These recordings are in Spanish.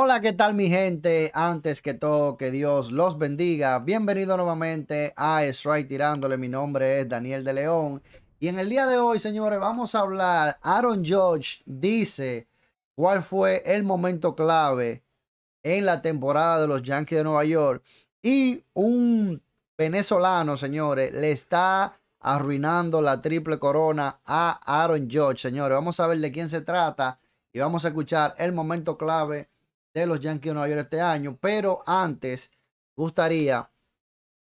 Hola, ¿qué tal mi gente? Antes que todo, que Dios los bendiga. Bienvenido nuevamente a Strike Tirándole. Mi nombre es Daniel de León. Y en el día de hoy, señores, vamos a hablar. Aaron George dice cuál fue el momento clave en la temporada de los Yankees de Nueva York. Y un venezolano, señores, le está arruinando la triple corona a Aaron George, señores. Vamos a ver de quién se trata y vamos a escuchar el momento clave de los Yankees de Nueva York este año. Pero antes, gustaría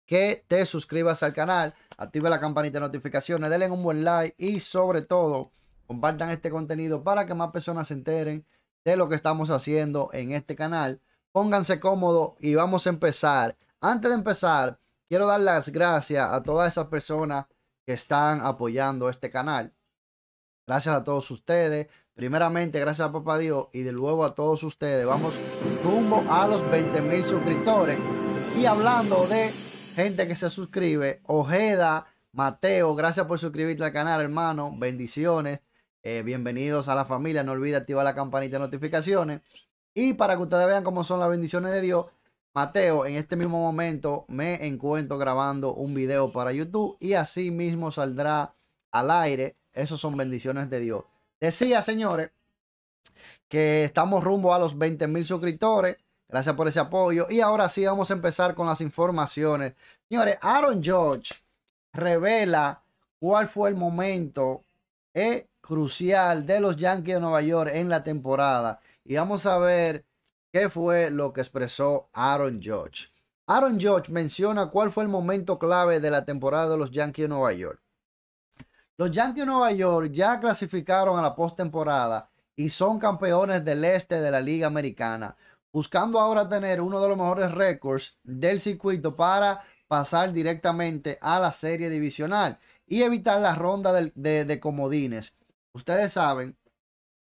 que te suscribas al canal, active la campanita de notificaciones, denle un buen like y sobre todo compartan este contenido para que más personas se enteren de lo que estamos haciendo en este canal. Pónganse cómodos y vamos a empezar. Antes de empezar, quiero dar las gracias a todas esas personas que están apoyando este canal. Gracias a todos ustedes, Primeramente, gracias a Papá Dios y de luego a todos ustedes. Vamos rumbo a los 20 mil suscriptores. Y hablando de gente que se suscribe, Ojeda, Mateo, gracias por suscribirte al canal, hermano. Bendiciones. Eh, bienvenidos a la familia. No olvides activar la campanita de notificaciones. Y para que ustedes vean cómo son las bendiciones de Dios, Mateo, en este mismo momento me encuentro grabando un video para YouTube y así mismo saldrá al aire. Esas son bendiciones de Dios. Decía, señores, que estamos rumbo a los 20 mil suscriptores. Gracias por ese apoyo. Y ahora sí, vamos a empezar con las informaciones. Señores, Aaron George revela cuál fue el momento eh, crucial de los Yankees de Nueva York en la temporada. Y vamos a ver qué fue lo que expresó Aaron George. Aaron George menciona cuál fue el momento clave de la temporada de los Yankees de Nueva York. Los Yankees de Nueva York ya clasificaron a la postemporada y son campeones del este de la Liga Americana, buscando ahora tener uno de los mejores récords del circuito para pasar directamente a la serie divisional y evitar la ronda de, de comodines. Ustedes saben,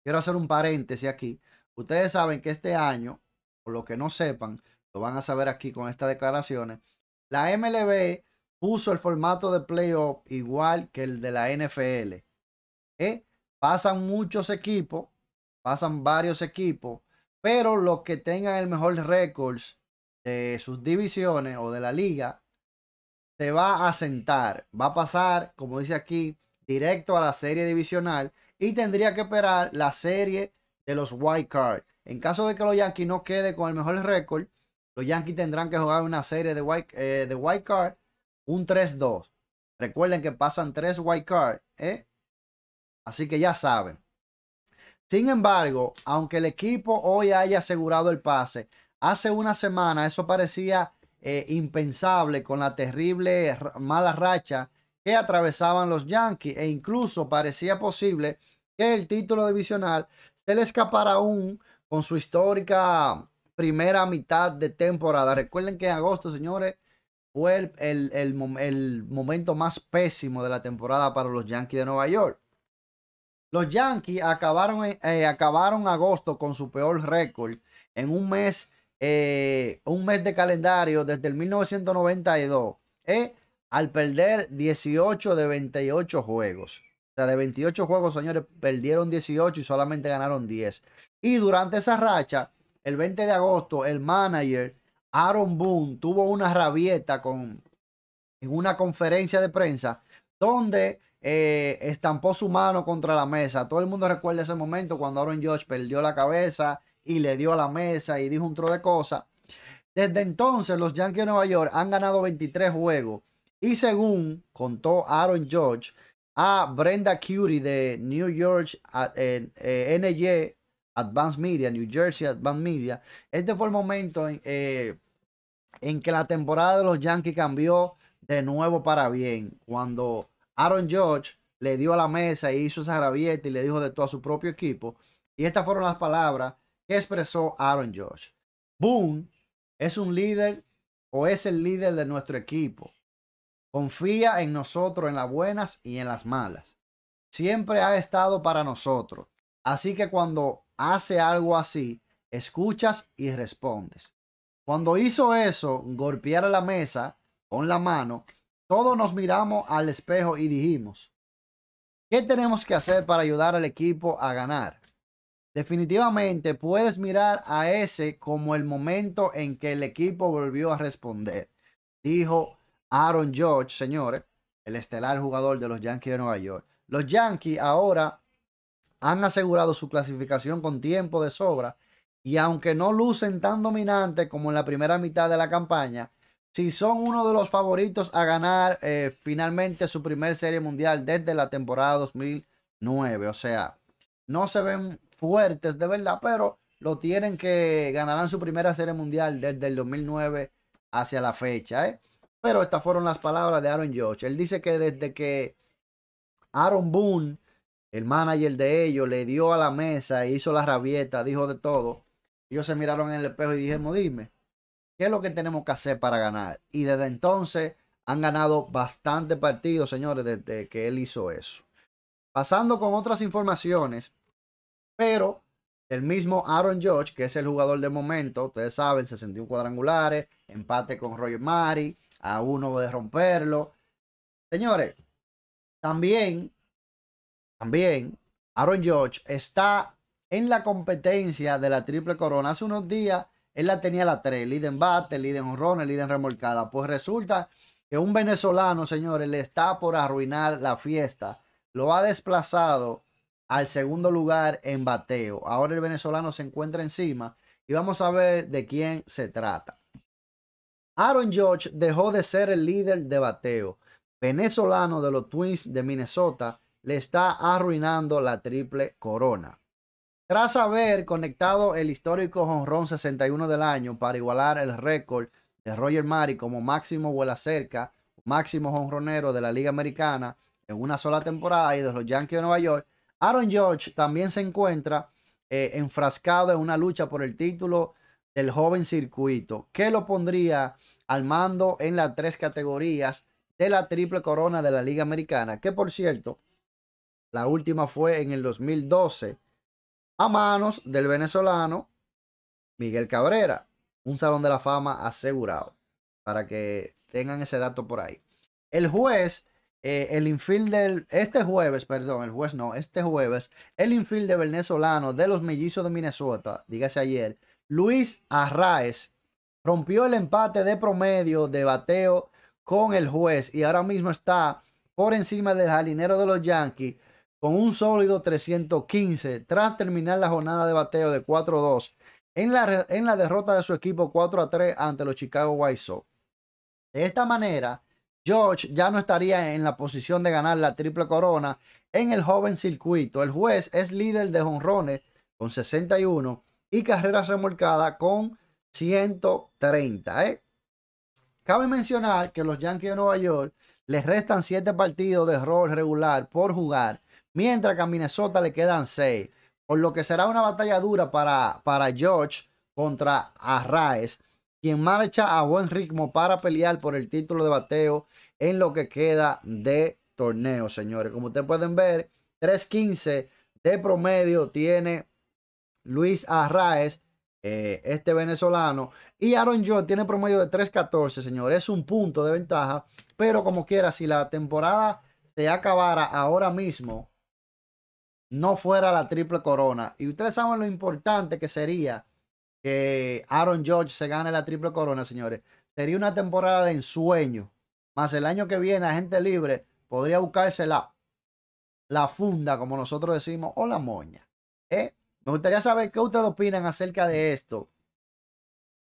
quiero hacer un paréntesis aquí, ustedes saben que este año, por lo que no sepan, lo van a saber aquí con estas declaraciones, la MLB puso el formato de playoff igual que el de la NFL. ¿Eh? Pasan muchos equipos, pasan varios equipos, pero los que tengan el mejor récord de sus divisiones o de la liga, se va a sentar, va a pasar, como dice aquí, directo a la serie divisional y tendría que esperar la serie de los wild card. En caso de que los Yankees no quede con el mejor récord, los Yankees tendrán que jugar una serie de wild, eh, de wild card un 3-2. Recuerden que pasan tres white cards, ¿eh? Así que ya saben. Sin embargo, aunque el equipo hoy haya asegurado el pase, hace una semana eso parecía eh, impensable con la terrible mala racha que atravesaban los Yankees e incluso parecía posible que el título divisional se le escapara aún con su histórica primera mitad de temporada. Recuerden que en agosto, señores, fue el, momento más pésimo de la temporada para los Yankees de Nueva York. Los Yankees acabaron, eh, acabaron agosto con su peor récord en un mes, eh, un mes de calendario desde el 1992, eh, al perder 18 de 28 juegos. O sea, de 28 juegos, señores, perdieron 18 y solamente ganaron 10. Y durante esa racha, el 20 de agosto, el manager Aaron Boone tuvo una rabieta con, en una conferencia de prensa donde eh, estampó su mano contra la mesa. Todo el mundo recuerda ese momento cuando Aaron George perdió la cabeza y le dio a la mesa y dijo un tro de cosas. Desde entonces, los Yankees de Nueva York han ganado 23 juegos. Y según contó Aaron George a Brenda Curie de New York en eh, Advanced Media, New Jersey Advanced Media, este fue el momento en, eh, en que la temporada de los Yankees cambió de nuevo para bien. Cuando Aaron George le dio a la mesa y hizo esa rabieta y le dijo de todo a su propio equipo. Y estas fueron las palabras que expresó Aaron George. Boom es un líder o es el líder de nuestro equipo. Confía en nosotros en las buenas y en las malas. Siempre ha estado para nosotros. Así que cuando hace algo así, escuchas y respondes. Cuando hizo eso, golpear la mesa con la mano, todos nos miramos al espejo y dijimos, ¿qué tenemos que hacer para ayudar al equipo a ganar? Definitivamente puedes mirar a ese como el momento en que el equipo volvió a responder, dijo Aaron George, señores, el estelar jugador de los Yankees de Nueva York. Los Yankees ahora han asegurado su clasificación con tiempo de sobra y aunque no lucen tan dominantes como en la primera mitad de la campaña, si son uno de los favoritos a ganar eh, finalmente su primer serie mundial desde la temporada 2009. O sea, no se ven fuertes de verdad, pero lo tienen que ganarán su primera serie mundial desde el 2009 hacia la fecha. ¿eh? Pero estas fueron las palabras de Aaron George. Él dice que desde que Aaron Boone, el manager de ellos, le dio a la mesa e hizo la rabieta, dijo de todo ellos se miraron en el espejo y dijimos, dime, ¿qué es lo que tenemos que hacer para ganar? Y desde entonces han ganado bastante partidos, señores, desde que él hizo eso. Pasando con otras informaciones, pero el mismo Aaron George, que es el jugador de momento, ustedes saben, 61 cuadrangulares, empate con Roger Mari, a uno de romperlo. Señores, también, también, Aaron George está en la competencia de la Triple Corona. Hace unos días él la tenía la tres, líder en bate, líder en ron, líder en remolcada. Pues resulta que un venezolano, señores, le está por arruinar la fiesta. Lo ha desplazado al segundo lugar en bateo. Ahora el venezolano se encuentra encima y vamos a ver de quién se trata. Aaron George dejó de ser el líder de bateo. Venezolano de los Twins de Minnesota le está arruinando la triple corona. Tras haber conectado el histórico jonrón 61 del año para igualar el récord de Roger Mari como máximo vuela cerca, máximo honronero de la Liga Americana en una sola temporada y de los Yankees de Nueva York, Aaron George también se encuentra eh, enfrascado en una lucha por el título del joven circuito, que lo pondría al mando en las tres categorías de la triple corona de la Liga Americana, que por cierto, la última fue en el 2012 a manos del venezolano Miguel Cabrera. Un salón de la fama asegurado. Para que tengan ese dato por ahí. El juez, eh, el infield del. Este jueves, perdón, el juez no, este jueves, el infield de venezolano de los mellizos de Minnesota, dígase ayer, Luis Arraes, rompió el empate de promedio de bateo con el juez y ahora mismo está por encima del jalinero de los Yankees con un sólido 315 tras terminar la jornada de bateo de 4-2 en la, en la derrota de su equipo 4-3 ante los Chicago White Sox. De esta manera, George ya no estaría en la posición de ganar la triple corona en el joven circuito. El juez es líder de jonrones con 61 y carreras remolcadas con 130. ¿eh? Cabe mencionar que los Yankees de Nueva York les restan 7 partidos de rol regular por jugar mientras que a Minnesota le quedan seis. Por lo que será una batalla dura para, para George contra Arraes, quien marcha a buen ritmo para pelear por el título de bateo en lo que queda de torneo, señores. Como ustedes pueden ver, 3.15 de promedio tiene Luis Arraes, eh, este venezolano. Y Aaron George tiene promedio de 3.14, señores. Es un punto de ventaja. Pero como quiera, si la temporada se acabara ahora mismo, no fuera la triple corona. Y ustedes saben lo importante que sería que Aaron George se gane la triple corona, señores. Sería una temporada de ensueño. Más el año que viene, a gente libre podría buscarse la, funda, como nosotros decimos, o la moña. ¿Eh? Me gustaría saber qué ustedes opinan acerca de esto.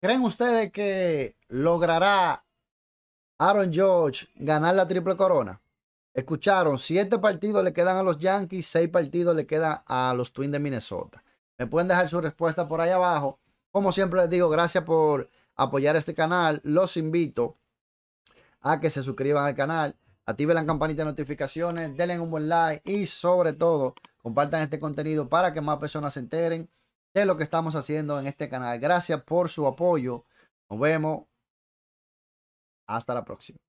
¿Creen ustedes que logrará Aaron George ganar la triple corona? Escucharon, siete partidos le quedan a los Yankees, seis partidos le quedan a los Twins de Minnesota. Me pueden dejar su respuesta por ahí abajo. Como siempre les digo, gracias por apoyar este canal. Los invito a que se suscriban al canal, activen la campanita de notificaciones, denle un buen like y sobre todo compartan este contenido para que más personas se enteren de lo que estamos haciendo en este canal. Gracias por su apoyo. Nos vemos. Hasta la próxima.